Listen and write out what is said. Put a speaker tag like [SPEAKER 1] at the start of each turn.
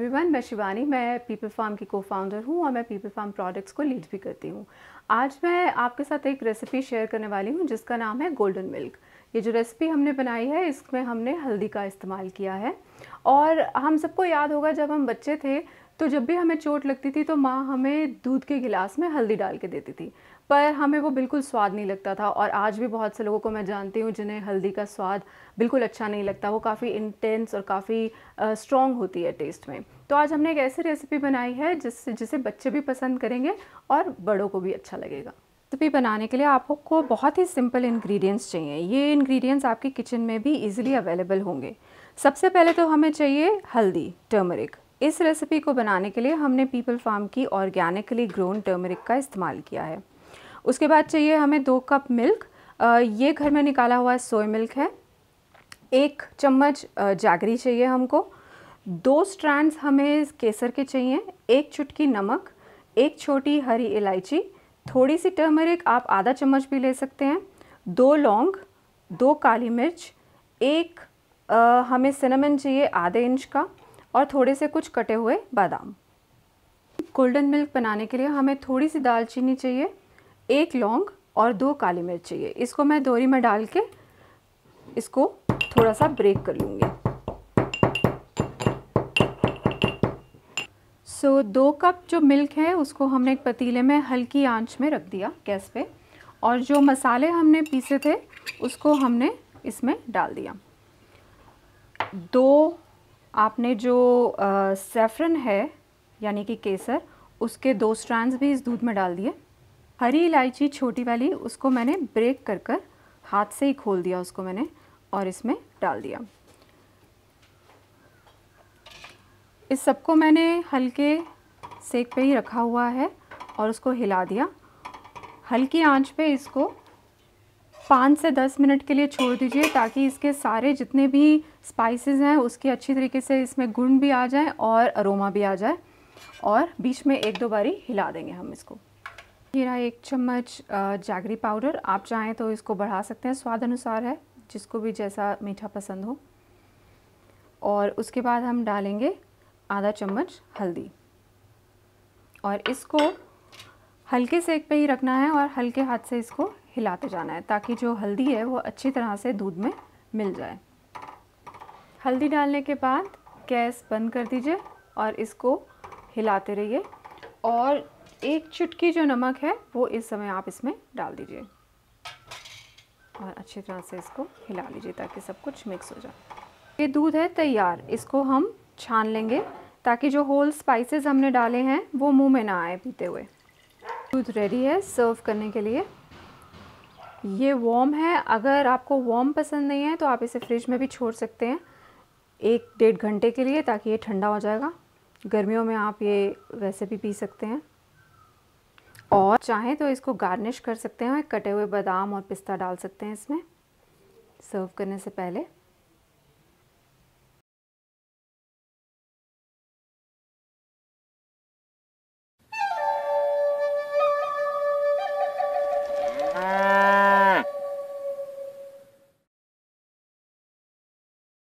[SPEAKER 1] everyone मैं शिवानी मैं people farm की को फाउंडर हूँ और मैं पीपल फार्म प्रोडक्ट्स को लीड भी करती हूँ आज मैं आपके साथ एक रेसिपी शेयर करने वाली हूँ जिसका नाम है गोल्डन मिल्क ये जो रेसिपी हमने बनाई है इसमें हमने हल्दी का इस्तेमाल किया है और हम सबको याद होगा जब हम बच्चे थे तो जब भी हमें चोट लगती थी तो माँ हमें दूध के गिलास में हल्दी डाल के देती थी पर हमें वो बिल्कुल स्वाद नहीं लगता था और आज भी बहुत से लोगों को मैं जानती हूँ जिन्हें हल्दी का स्वाद बिल्कुल अच्छा नहीं लगता वो काफ़ी इंटेंस और काफ़ी स्ट्रॉन्ग होती है टेस्ट में तो आज हमने एक ऐसी रेसिपी बनाई है जिससे जिसे बच्चे भी पसंद करेंगे और बड़ों को भी अच्छा लगेगा रेसिपी तो बनाने के लिए आपको बहुत ही सिंपल इंग्रेडिएंट्स चाहिए ये इंग्रेडिएंट्स आपके किचन में भी इजीली अवेलेबल होंगे सबसे पहले तो हमें चाहिए हल्दी टर्मरिक इस रेसिपी को बनाने के लिए हमने पीपल फार्म की ऑर्गेनिकली ग्रोन टर्मरिक का इस्तेमाल किया है उसके बाद चाहिए हमें दो कप मिल्क ये घर में निकाला हुआ सोए मिल्क है एक चम्मच जागरी चाहिए हमको दो स्ट्रैंड्स हमें केसर के चाहिए एक चुटकी नमक एक छोटी हरी इलायची थोड़ी सी टर्मरिक आप आधा चम्मच भी ले सकते हैं दो लौंग दो काली मिर्च एक आ, हमें सिनेमन चाहिए आधे इंच का और थोड़े से कुछ कटे हुए बादाम गोल्डन मिल्क बनाने के लिए हमें थोड़ी सी दालचीनी चाहिए एक लौंग और दो काली मिर्च चाहिए इसको मैं दोरी में डाल के इसको थोड़ा सा ब्रेक कर लूँगी सो so, दो कप जो मिल्क है उसको हमने एक पतीले में हल्की आंच में रख दिया गैस पे और जो मसाले हमने पीसे थे उसको हमने इसमें डाल दिया दो आपने जो सेफ्रन है यानी कि केसर उसके दो स्ट्रैंड्स भी इस दूध में डाल दिए हरी इलायची छोटी वाली उसको मैंने ब्रेक कर कर हाथ से ही खोल दिया उसको मैंने और इसमें डाल दिया इस सबको मैंने हल्के सेक पे ही रखा हुआ है और उसको हिला दिया हल्की आंच पे इसको पाँच से दस मिनट के लिए छोड़ दीजिए ताकि इसके सारे जितने भी स्पाइसेस हैं उसकी अच्छी तरीके से इसमें गुण भी आ जाए और अरोमा भी आ जाए और बीच में एक दो बारी हिला देंगे हम इसको ये रहा एक चम्मच जागरी पाउडर आप चाहें तो इसको बढ़ा सकते हैं स्वाद अनुसार है जिसको भी जैसा मीठा पसंद हो और उसके बाद हम डालेंगे आधा चम्मच हल्दी और इसको हल्के सेक पे ही रखना है और हल्के हाथ से इसको हिलाते जाना है ताकि जो हल्दी है वो अच्छी तरह से दूध में मिल जाए हल्दी डालने के बाद गैस बंद कर दीजिए और इसको हिलाते रहिए और एक चुटकी जो नमक है वो इस समय आप इसमें डाल दीजिए और अच्छी तरह से इसको हिला लीजिए ताकि सब कुछ मिक्स हो जाए ये दूध है तैयार इसको हम छान लेंगे ताकि जो होल स्पाइसेस हमने डाले हैं वो मुंह में ना आए पीते हुए दूध रेडी है सर्व करने के लिए ये वॉम है अगर आपको वॉम पसंद नहीं है तो आप इसे फ्रिज में भी छोड़ सकते हैं एक डेढ़ घंटे के लिए ताकि ये ठंडा हो जाएगा गर्मियों में आप ये वैसे भी पी सकते हैं और चाहें तो इसको गार्निश कर सकते हैं कटे हुए बादाम और पिस्ता डाल सकते हैं इसमें सर्व करने से पहले